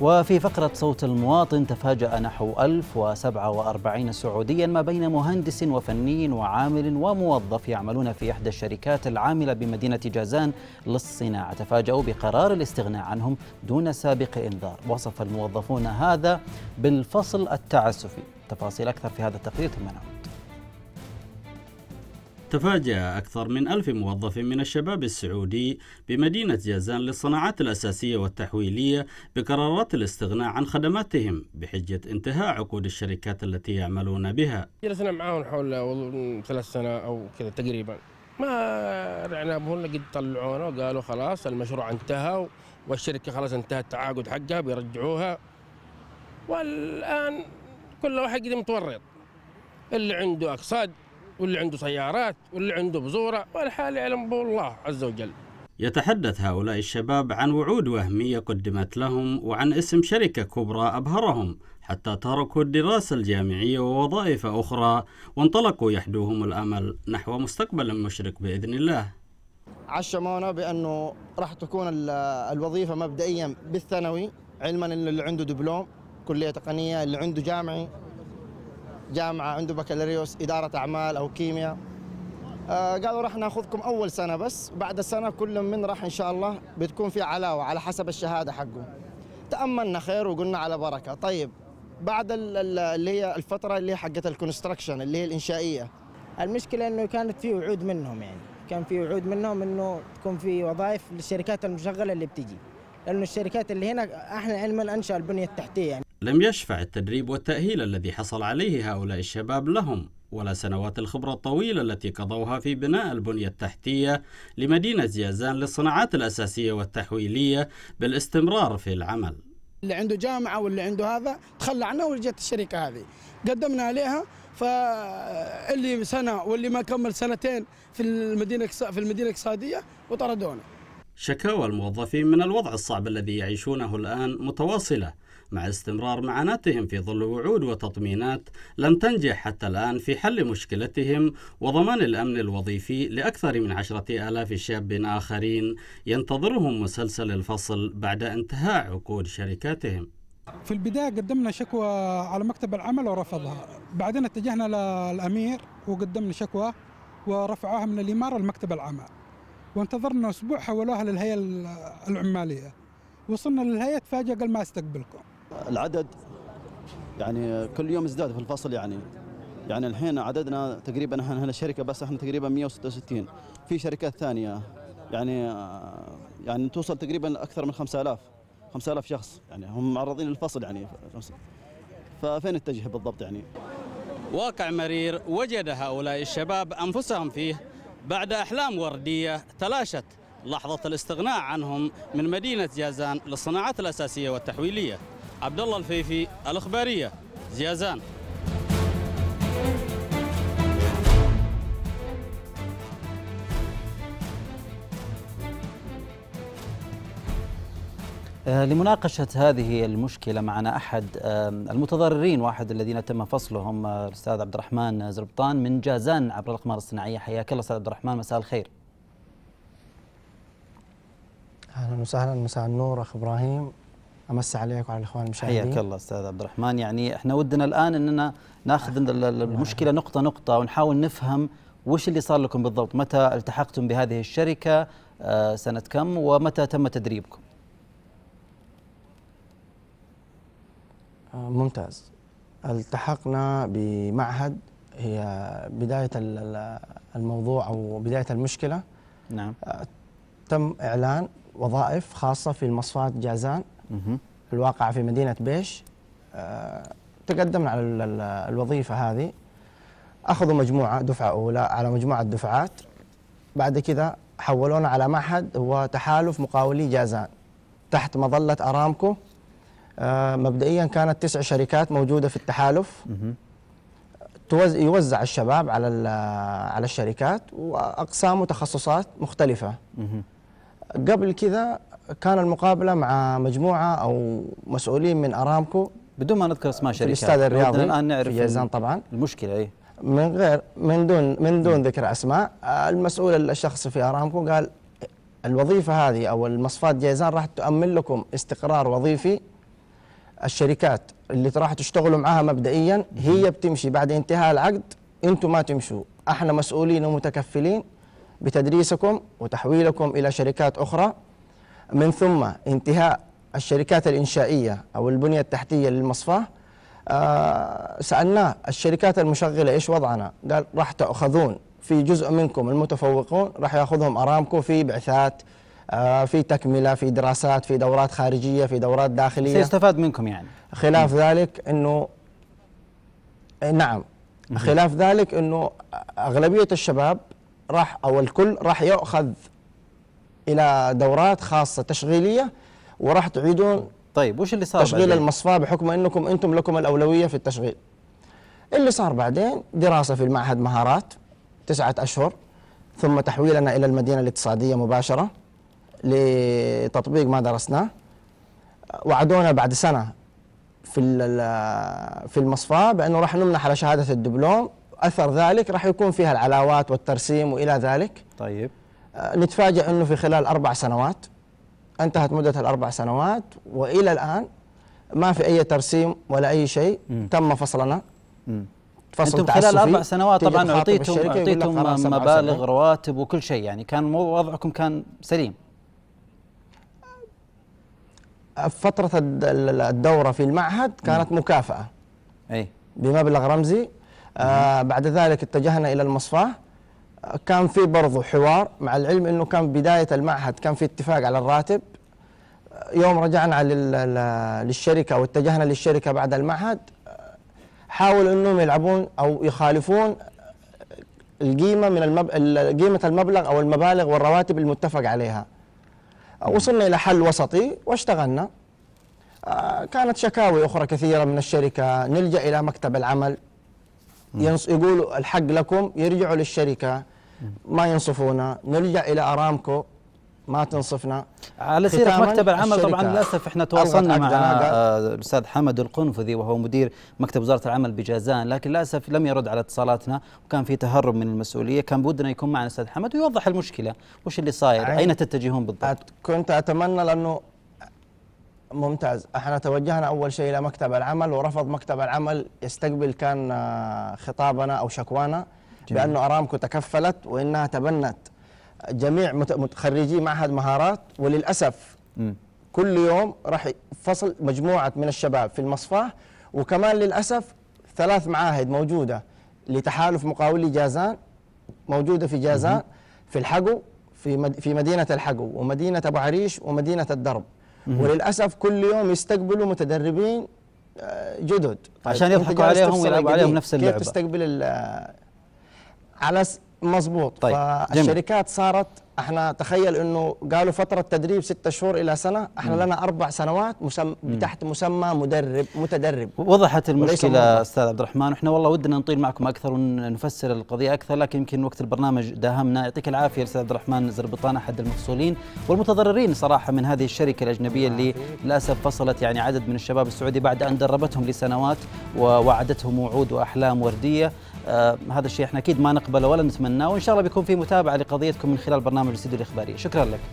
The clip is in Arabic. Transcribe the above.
وفي فقرة صوت المواطن تفاجأ نحو 1047 سعوديا ما بين مهندس وفني وعامل وموظف يعملون في إحدى الشركات العاملة بمدينة جازان للصناعة تفاجأوا بقرار الاستغناء عنهم دون سابق إنذار وصف الموظفون هذا بالفصل التعسفي تفاصيل أكثر في هذا التقرير تمنعوا تفاجأ أكثر من ألف موظف من الشباب السعودي بمدينة جازان للصناعات الأساسية والتحويلية بقرارات الاستغناء عن خدماتهم بحجة انتهاء عقود الشركات التي يعملون بها جلسنا معاهم حول ثلاث سنة أو كذا تقريبا ما رعنا بهم قد طلعونا وقالوا خلاص المشروع انتهى والشركة خلاص انتهى التعاقد حقها بيرجعوها والآن كل واحد متورط اللي عنده أقساط واللي عنده سيارات واللي عنده بزوره والحال يعلم به الله عز وجل يتحدث هؤلاء الشباب عن وعود وهمية قدمت لهم وعن اسم شركة كبرى أبهرهم حتى تركوا الدراسة الجامعية ووظائف أخرى وانطلقوا يحدوهم الأمل نحو مستقبل مشرق بإذن الله عشمونا بأنه راح تكون الوظيفة مبدئيا بالثانوي علما اللي عنده دبلوم كلية تقنية اللي عنده جامعي جامعه عنده بكالوريوس اداره اعمال او كيمياء آه، قالوا راح ناخذكم اول سنه بس بعد السنه كل من راح ان شاء الله بتكون في علاوه على حسب الشهاده حقه تاملنا خير وقلنا على بركه طيب بعد اللي هي الفتره اللي هي حقت الكونستراكشن اللي هي الانشائيه المشكله انه كانت في وعود منهم يعني كان في وعود منهم انه تكون في وظائف للشركات المشغله اللي بتجي لأن الشركات اللي هنا احنا علما أنشأ البنية التحتية يعني. لم يشفع التدريب والتأهيل الذي حصل عليه هؤلاء الشباب لهم ولا سنوات الخبرة الطويلة التي قضوها في بناء البنية التحتية لمدينة زيازان للصناعات الأساسية والتحويلية بالاستمرار في العمل اللي عنده جامعة واللي عنده هذا تخلى عنها وجت الشركة هذه قدمنا عليها فاللي سنة واللي ما كمل سنتين في المدينة في المدينة الاقتصادية وطردونا شكاوى الموظفين من الوضع الصعب الذي يعيشونه الآن متواصلة مع استمرار معاناتهم في ظل وعود وتطمينات لم تنجح حتى الآن في حل مشكلتهم وضمان الأمن الوظيفي لأكثر من عشرة آلاف شاب آخرين ينتظرهم مسلسل الفصل بعد انتهاء عقود شركاتهم في البداية قدمنا شكوى على مكتب العمل ورفضها بعدين اتجهنا للأمير وقدمنا شكوى ورفعوها من الإمارة لمكتب العمل وانتظرنا اسبوع حولوها للهيئه العماليه وصلنا للهيئه تفاجئ قال ما استقبلكم العدد يعني كل يوم ازداد في الفصل يعني يعني الحين عددنا تقريبا احنا هنا شركه بس احنا تقريبا 166 في شركات ثانيه يعني يعني توصل تقريبا اكثر من 5000 5000 شخص يعني هم معرضين للفصل يعني ففين التجهيز بالضبط يعني واقع مرير وجد هؤلاء الشباب انفسهم فيه بعد أحلام وردية تلاشت لحظة الاستغناء عنهم من مدينة جازان للصناعات الأساسية والتحويلية عبد الله الفيفي الإخبارية جازان آه، لمناقشة هذه المشكلة معنا أحد آه، المتضررين واحد الذين تم فصلهم آه، الأستاذ عبد الرحمن زربطان من جازان عبر الأقمار الصناعية حياك الله أستاذ عبد الرحمن مساء الخير أهلا وسهلا مساء النور أخ إبراهيم أمس عليك وعلى الاخوان المشاهدين حياك الله استاذ عبد الرحمن يعني احنا ودنا الان اننا ناخذ المشكله نقطه نقطه ونحاول نفهم وش اللي صار لكم بالضبط متى التحقتم بهذه الشركه سنه كم ومتى تم تدريبكم ممتاز التحقنا بمعهد هي بداية الموضوع أو بداية المشكلة نعم آه، تم إعلان وظائف خاصة في المصفات جازان الواقعة في مدينة بيش آه، تقدمنا على الوظيفة هذه أخذوا مجموعة دفعة أولى على مجموعة دفعات بعد كذا حولونا على معهد هو تحالف مقاولي جازان تحت مظلة أرامكو آه، مبدئيا كانت تسع شركات موجوده في التحالف توز... يوزع الشباب على على الشركات واقسام وتخصصات مختلفه قبل كذا كان المقابله مع مجموعه او مسؤولين من ارامكو بدون ما نذكر اسماء شركات الاستاذ الرياضي الان نعرف في طبعا المشكله ايه من غير من دون من دون ذكر اسماء آه، المسؤول الشخص في ارامكو قال الوظيفه هذه او المصفات جيزان راح تؤمن لكم استقرار وظيفي الشركات اللي راح تشتغلوا معاها مبدئيا هي بتمشي بعد انتهاء العقد انتم ما تمشوا احنا مسؤولين ومتكفلين بتدريسكم وتحويلكم الى شركات اخرى من ثم انتهاء الشركات الانشائيه او البنيه التحتيه للمصفاه آه سالناه الشركات المشغله ايش وضعنا؟ قال راح تاخذون في جزء منكم المتفوقون راح ياخذهم ارامكو في بعثات آه، في تكمله في دراسات في دورات خارجيه في دورات داخليه سيستفاد منكم يعني خلاف م. ذلك انه آه، نعم خلاف ذلك انه اغلبيه الشباب راح او الكل راح يؤخذ الى دورات خاصه تشغيليه وراح تعيدون طيب وش اللي صار تشغيل بعدين؟ بحكم انكم انتم لكم الاولويه في التشغيل اللي صار بعدين دراسه في المعهد مهارات تسعه اشهر ثم تحويلنا الى المدينه الاقتصاديه مباشره لتطبيق ما درسناه وعدونا بعد سنه في في المصفى بانه راح نمنح على شهاده الدبلوم اثر ذلك راح يكون فيها العلاوات والترسيم والى ذلك طيب آه، نتفاجئ انه في خلال اربع سنوات انتهت مده الاربع سنوات والى الان ما في اي ترسيم ولا اي شيء م. تم فصلنا م. فصل انتم خلال اربع سنوات طبعا اعطيتم اعطيتم مبالغ رواتب وكل شيء يعني كان وضعكم كان سليم فترة الدورة في المعهد كانت نعم. مكافأة أي بمبلغ رمزي آه بعد ذلك اتجهنا إلى المصفاة كان في برضو حوار مع العلم أنه كان بداية المعهد كان في اتفاق على الراتب آه، يوم رجعنا للشركة واتجهنا للشركة بعد المعهد آه، حاولوا أنهم يلعبون أو يخالفون آه، القيمة من المب... قيمة المبلغ أو المبالغ والرواتب المتفق عليها وصلنا إلى حل وسطي واشتغلنا آه، كانت شكاوي أخرى كثيرة من الشركة نلجأ إلى مكتب العمل يقولوا الحق لكم يرجعوا للشركة ما ينصفونا نلجأ إلى أرامكو ما تنصفنا على سيرة مكتب العمل طبعا للاسف احنا تواصلنا مع الاستاذ حمد القنفذي وهو مدير مكتب وزاره العمل بجازان لكن للاسف لم يرد على اتصالاتنا وكان في تهرب من المسؤوليه كان بودنا يكون معنا الاستاذ حمد ويوضح المشكله وش اللي صاير اين تتجهون بالضبط كنت اتمنى لانه ممتاز احنا توجهنا اول شيء الى مكتب العمل ورفض مكتب العمل يستقبل كان آه، خطابنا او شكوانا جميل. بانه ارامكو تكفلت وانها تبنت جميع متخرجي معهد مهارات وللاسف م. كل يوم راح فصل مجموعه من الشباب في المصفاه وكمان للاسف ثلاث معاهد موجوده لتحالف مقاولي جازان موجوده في جازان م. في الحقو في مد في مدينه الحقو ومدينه ابو عريش ومدينه الدرب م. وللاسف كل يوم يستقبلوا متدربين آه، جدد طيب عشان يضحكوا عليهم ويلعبوا عليهم نفس اللعبه كيف تستقبل على مظبوط طيب فالشركات صارت احنا تخيل انه قالوا فتره تدريب ستة شهور الى سنه احنا م. لنا اربع سنوات مسم... تحت مسمى مدرب متدرب وضحت المشكله استاذ عبد الرحمن احنا والله ودنا نطيل معكم اكثر ونفسر القضيه اكثر لكن يمكن وقت البرنامج داهمنا يعطيك العافيه استاذ عبد الرحمن زربطان احد المفصولين والمتضررين صراحه من هذه الشركه الاجنبيه اللي للاسف فصلت يعني عدد من الشباب السعودي بعد ان دربتهم لسنوات ووعدتهم وعود واحلام ورديه آه هذا الشيء احنا اكيد ما نقبله ولا نتمناه وان شاء الله بيكون في متابعه لقضيتكم من خلال برنامج الاستديو الاخباري شكرا لك